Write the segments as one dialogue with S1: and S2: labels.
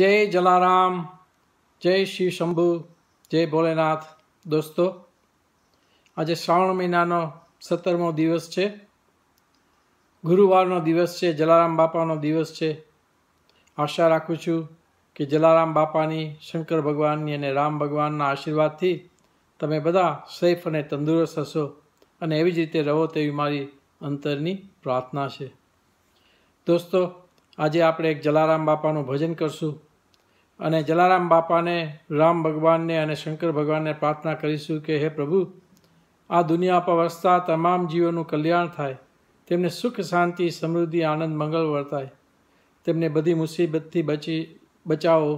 S1: જય જલારામ જય શ્રી શંભુ જય ભોલેનાથ દોસ્તો આજે શ્રાવણ મહિનાનો સત્તરમો દિવસ છે ગુરુવારનો દિવસ છે જલારામ બાપાનો દિવસ છે આશા રાખું છું કે જલારામ બાપાની શંકર ભગવાનની અને રામ ભગવાનના આશીર્વાદથી તમે બધા સેફ અને તંદુરસ્ત હશો અને એવી જ રીતે રહો તેવી મારી અંતરની પ્રાર્થના છે દોસ્તો આજે આપણે એક જલારામ બાપાનું ભજન કરશું અને જલારામ બાપાને રામ ભગવાનને અને શંકર ભગવાનને પ્રાર્થના કરીશું કે હે પ્રભુ આ દુનિયા પર વસતા તમામ જીવોનું કલ્યાણ થાય તેમને સુખ શાંતિ સમૃદ્ધિ આનંદ મંગળ વર્તાય તેમને બધી મુસીબતથી બચી બચાવો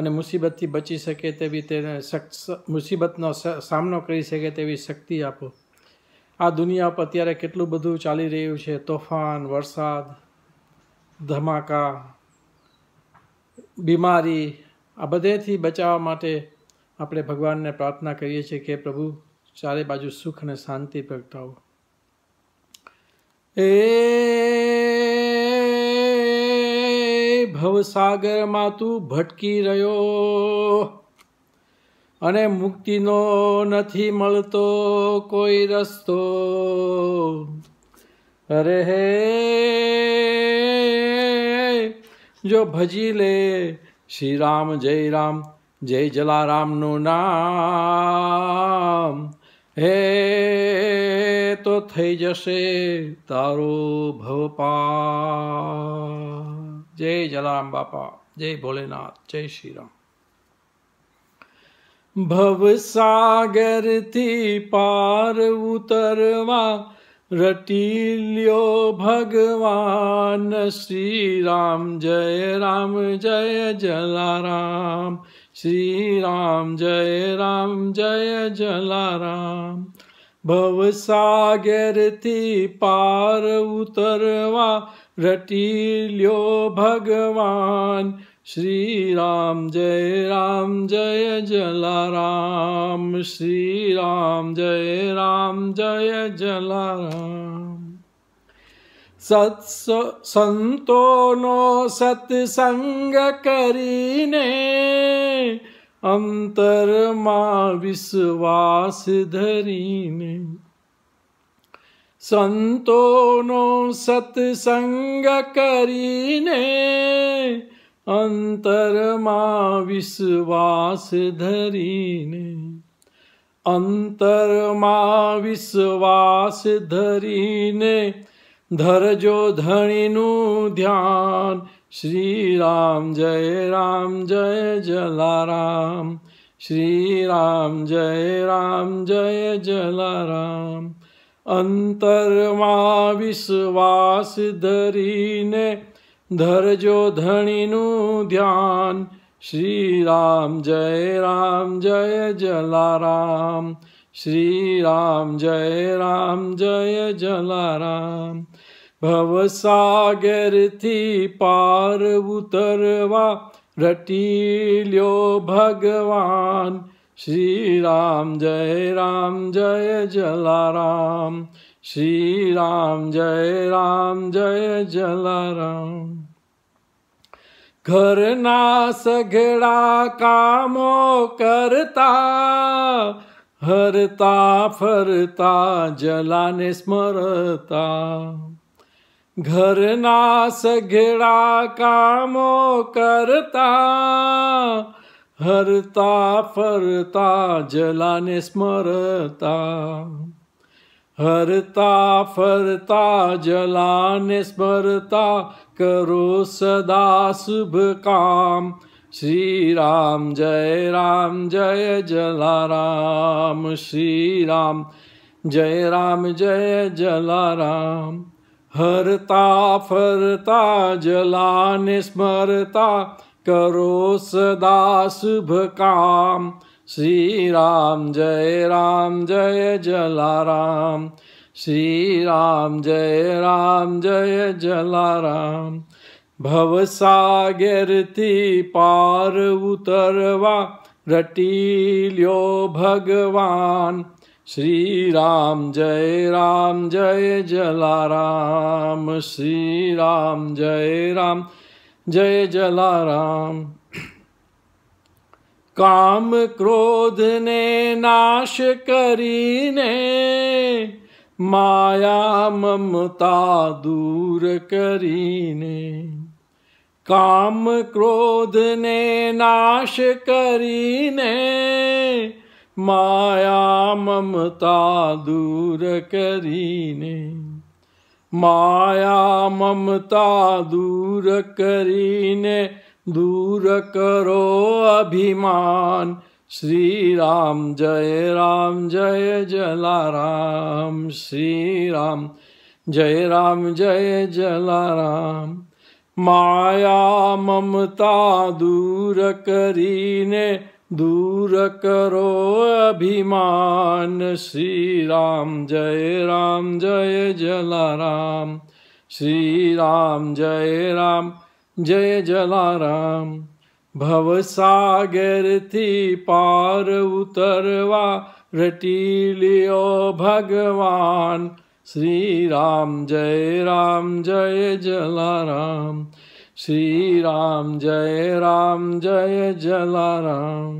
S1: અને મુસીબતથી બચી શકે તેવી તેને મુસીબતનો સામનો કરી શકે તેવી શક્તિ આપો આ દુનિયા પર અત્યારે કેટલું બધું ચાલી રહ્યું છે તોફાન વરસાદ ધમાકા બીમારી આ બધેથી બચાવવા માટે આપણે ભગવાનને પ્રાર્થના કરીએ છીએ કે પ્રભુ ચારે બાજુ સુખ અને શાંતિ પ્રગટાવો એ ભવસાગરમાં તું ભટકી રહ્યો અને મુક્તિનો નથી મળતો કોઈ રસ્તો અરે હે જો ભજી લે શ્રી રામ જય રામ જય જલારામનું નામ હે તો થઈ જશે તારો ભવપા જય જલારામ બાપા જય ભોલેનાથ જય શ્રી રામ ભવસાગરથી પાર ઉતરવા रटिल्यो भगवान श्री राम जय राम जय जलाराम श्री राम जय राम जय जलाराम भवसागर भवसागरति पार उतरवा रटिल्यो भगवान श्री राम जय राम जय जलाराम श्री राम जय राम जय जलाराम सत संतो नो सत्संग करीने अंतर माँ विश्वास धरीने संतो नो सत्संग करीने अंतरमा विश्वास धरीने અંતરમાં વિશ્વાસ ધરીને ધરજો ધણીનું ધ્યાન શ્રી રામ જય રામ જય જલારામ શ્રી રામ જય રામ જય જલારામ અંતરમાં વિશ્વાસ ધરીને धरजो धणिनु ध्यान श्री राम जय राम जय जलाराम श्री राम जय राम जय जलाराम भवसागर थी पार उतरवा रटिल्यो भगवान श्री राम जय राम जय जलाराम श्री राम जय राम जय जलाराम करना सघड़ा कामो करता हरता फरता जलाने स्मरता घरना सघड़ा कामो करता हरता फरता जलाने स्मरता हरता फरता जला स्मरता करो सदा शुभ काम श्री राम जय राम जय जलाराम श्री राम जय राम जय जलाराम हरता फरता जलाने स्मरता करो सदा शुभ काम श्री राम जय राम जय जलाराम श्री राम जय राम जय जलाराम भवसागर थी पार उतरवा रटिल्यो भगवान श्री राम जय राम जय जलाराम श्री राम जय राम जय जलाराम ਕਾਮ ਕ੍ਰੋਧ ਨੇ ਨਾਸ਼ ਕਰੀ ਨੇ ਮਾਇਆ ਮਮਤਾ ਦੂਰ ਕਰੀ ਨੇ ਕਾਮ ਕ੍ਰੋਧ ਨੇ ਨਾਸ਼ ਕਰੀ ਨੇ ਮਾਇਆ ਮਮਤਾ ਦੂਰ ਕਰੀ ਨੇ ਮਾਇਆ ਮਮਤਾ ਦੂਰ ਕਰੀ ਨੇ दूर करो अभिमान श्री राम जय राम जय जलाराम श्री राम जय राम जय जलाराम माया ममता दूर करीने दूर करो अभिमान श्री राम जय राम जय जलाराम श्री राम जय राम जय जलाराम थी पार उतरवा रटिलियो भगवान श्री राम जय राम जय जलाराम श्री राम जय राम जय जलाराम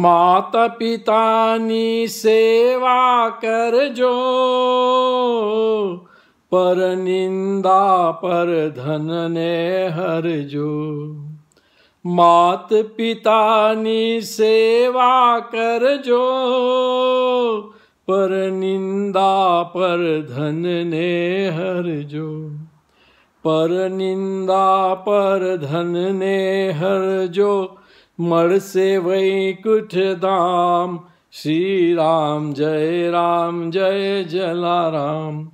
S1: माता पितानी सेवा कर जो पर निंदा पर धन ने हर जो मात पिता नी सेवा कर जो पर निंदा पर धन ने हर जो पर निंदा पर धन ने हर जो मर से वैकुठ धाम श्री राम जय राम जय जलाराम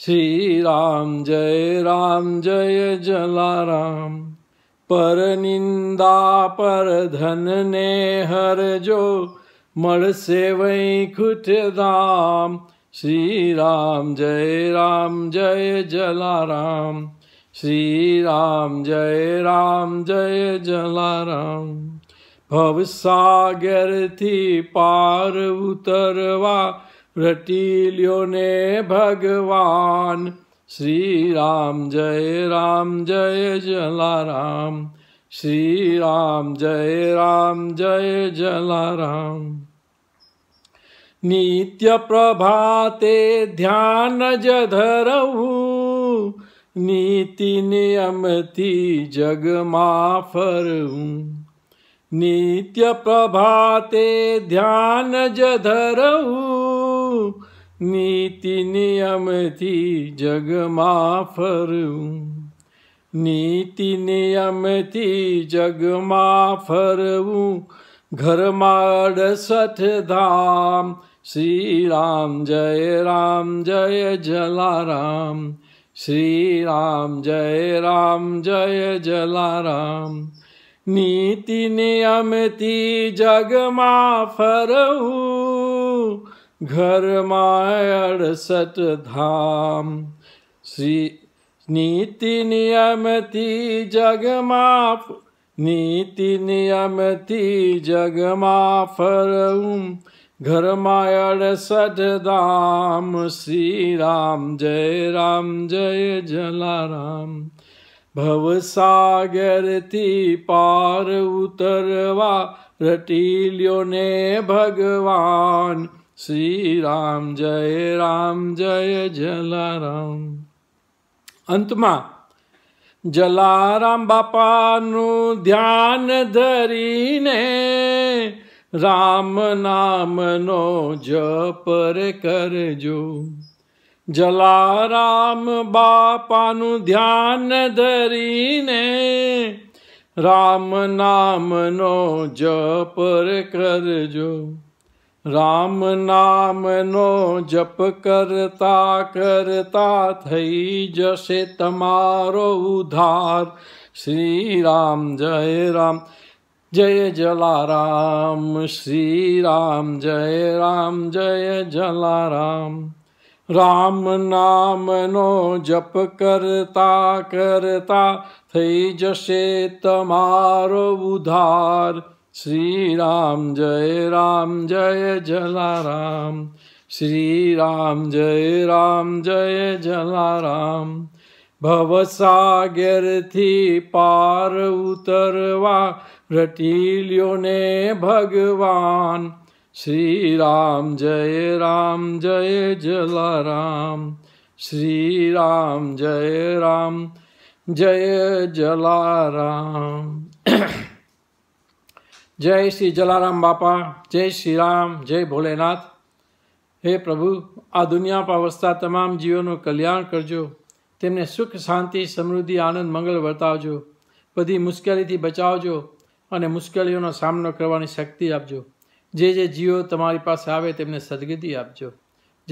S1: श्री राम जय राम जय जलाराम पर निंदा पर धन ने हर जो मण से वही खुट दाम श्री राम जय राम जय जलाराम श्री राम जय राम जय जलाराम भवसागर थी पार उतरवा रटीलियों ने भगवान श्री राम जय राम जय जलाराम श्री राम जय राम जय जलाराम नित्य प्रभाते ध्यान ज नीति नियम थी जग माफरहु नित्य प्रभाते ध्यान ज धरऊ નીતિ નિયમથી જગમાં ફરવું નીતિ નિયમથી જગમાં ફરવું ઘરમાં અડસઠ ધામ શ્રી રામ જય રામ જય જલારામ શ્રી રામ જય રામ જય જલારામ નીતિ નિયમથી જગમાં ફરવું घर माय सत धाम श्री नीति नियम थी जग माफ नीति नियम थी जग माफरूम घर माय सत धाम श्री राम जय राम जय जलाराम भव सागर थी पार उतरवा रटील्यो ने भगवान श्री राम जय राम जय जलाराम અંતમાં જલારામ બાપાનું ધ્યાન ધરીને રામ નામનો જપ રે કરજો જલારામ બાપાનું ધ્યાન ધરીને રામ નામનો જપ રે કરજો राम नाम नो जप करता करता थई जसे तमारो उधार श्री राम जय राम जय जलाराम श्री राम जय राम जय जलाराम राम नाम नो जप करता करता थई जसे तमारो उधार श्री राम जय राम जय जलाराम श्री राम जय राम जय जलाराम ભવસાગરથી પાર ઉતરવા રટીલ્યોને ભગવાન શ્રી રામ જય રામ જય જલારામ શ્રી રામ જય રામ જય જલારામ જય શ્રી જલારામ બાપા જય શ્રી રામ જય ભોલેનાથ હે પ્રભુ આ દુનિયા પર વસતા તમામ જીવોનું કલ્યાણ કરજો તેમને સુખ શાંતિ સમૃદ્ધિ આનંદ મંગળ વર્તાવજો બધી મુશ્કેલીથી બચાવજો અને મુશ્કેલીઓનો સામનો કરવાની શક્તિ આપજો જે જે જીવો તમારી પાસે આવે તેમને સદગતિ આપજો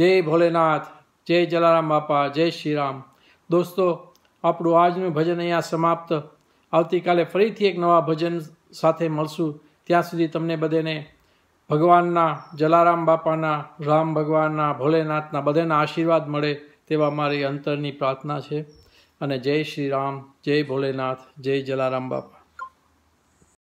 S1: જય ભોલેનાથ જય જલારામ બાપા જય શ્રી રામ દોસ્તો આપણું આજનું ભજન અહીંયા સમાપ્ત આવતીકાલે ફરીથી એક નવા ભજન સાથે મળશું ત્યાં સુધી તમને બધાને ભગવાનના જલારામ બાપાના રામ ભગવાનના ભોલેનાથના બધાના આશીર્વાદ મળે તેવા મારી અંતરની પ્રાર્થના છે અને જય શ્રી રામ જય ભોલેનાથ જય જલારામ બાપા